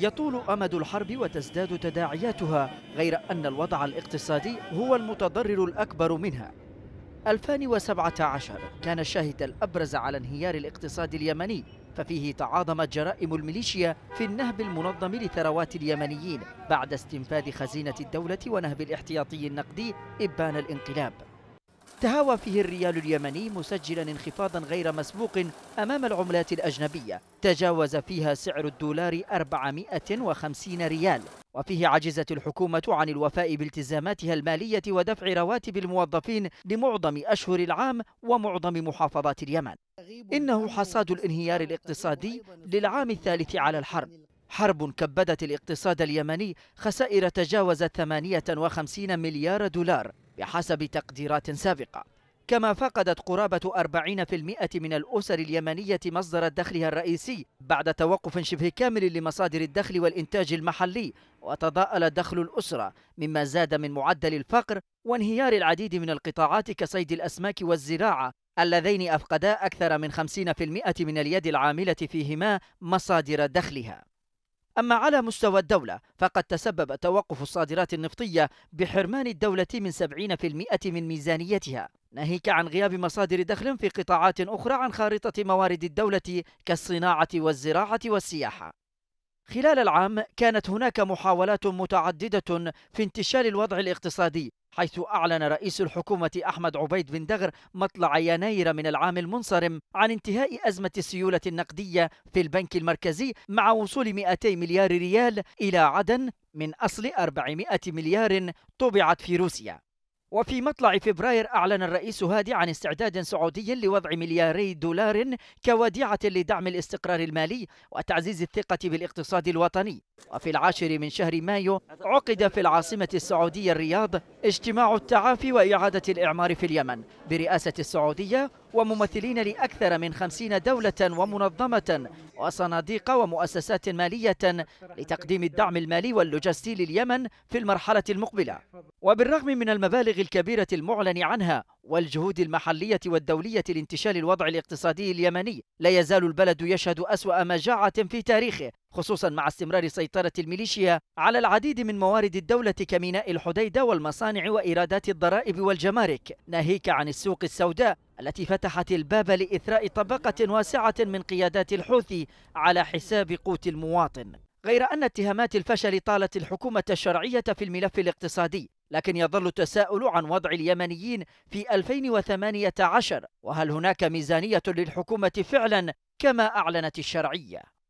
يطول أمد الحرب وتزداد تداعياتها غير أن الوضع الاقتصادي هو المتضرر الأكبر منها 2017 كان الشاهد الأبرز على انهيار الاقتصاد اليمني ففيه تعاظمت جرائم الميليشيا في النهب المنظم لثروات اليمنيين بعد استنفاذ خزينة الدولة ونهب الاحتياطي النقدي إبان الانقلاب تهاوى فيه الريال اليمني مسجلا انخفاضا غير مسبوق أمام العملات الأجنبية تجاوز فيها سعر الدولار 450 ريال وفيه عجزت الحكومة عن الوفاء بالتزاماتها المالية ودفع رواتب الموظفين لمعظم أشهر العام ومعظم محافظات اليمن إنه حصاد الانهيار الاقتصادي للعام الثالث على الحرب حرب كبدت الاقتصاد اليمني خسائر تجاوزت 58 مليار دولار بحسب تقديرات سابقة كما فقدت قرابة 40% من الأسر اليمنية مصدر دخلها الرئيسي بعد توقف شبه كامل لمصادر الدخل والإنتاج المحلي وتضاءل دخل الأسرة مما زاد من معدل الفقر وانهيار العديد من القطاعات كصيد الأسماك والزراعة اللذين أفقدا أكثر من 50% من اليد العاملة فيهما مصادر دخلها أما على مستوى الدولة فقد تسبب توقف الصادرات النفطية بحرمان الدولة من 70% من ميزانيتها ناهيك عن غياب مصادر دخل في قطاعات أخرى عن خارطة موارد الدولة كالصناعة والزراعة والسياحة خلال العام كانت هناك محاولات متعددة في انتشال الوضع الاقتصادي حيث أعلن رئيس الحكومة أحمد عبيد بن دغر مطلع يناير من العام المنصرم عن انتهاء أزمة السيولة النقدية في البنك المركزي مع وصول 200 مليار ريال إلى عدن من أصل 400 مليار طبعت في روسيا وفي مطلع فبراير أعلن الرئيس هادي عن استعداد سعودي لوضع ملياري دولار كوديعة لدعم الاستقرار المالي وتعزيز الثقة بالاقتصاد الوطني وفي العاشر من شهر مايو عقد في العاصمة السعودية الرياض اجتماع التعافي وإعادة الإعمار في اليمن برئاسة السعودية وممثلين لأكثر من خمسين دولة ومنظمة وصناديق ومؤسسات مالية لتقديم الدعم المالي واللوجستي لليمن في المرحلة المقبلة وبالرغم من المبالغ الكبيرة المعلن عنها والجهود المحلية والدولية لانتشال الوضع الاقتصادي اليمني لا يزال البلد يشهد أسوأ مجاعة في تاريخه خصوصا مع استمرار سيطرة الميليشيا على العديد من موارد الدولة كميناء الحديدة والمصانع وإيرادات الضرائب والجمارك ناهيك عن السوق السوداء التي فتحت الباب لإثراء طبقة واسعة من قيادات الحوثي على حساب قوت المواطن غير أن اتهامات الفشل طالت الحكومة الشرعية في الملف الاقتصادي لكن يظل التساؤل عن وضع اليمنيين في 2018 وهل هناك ميزانية للحكومة فعلا كما أعلنت الشرعية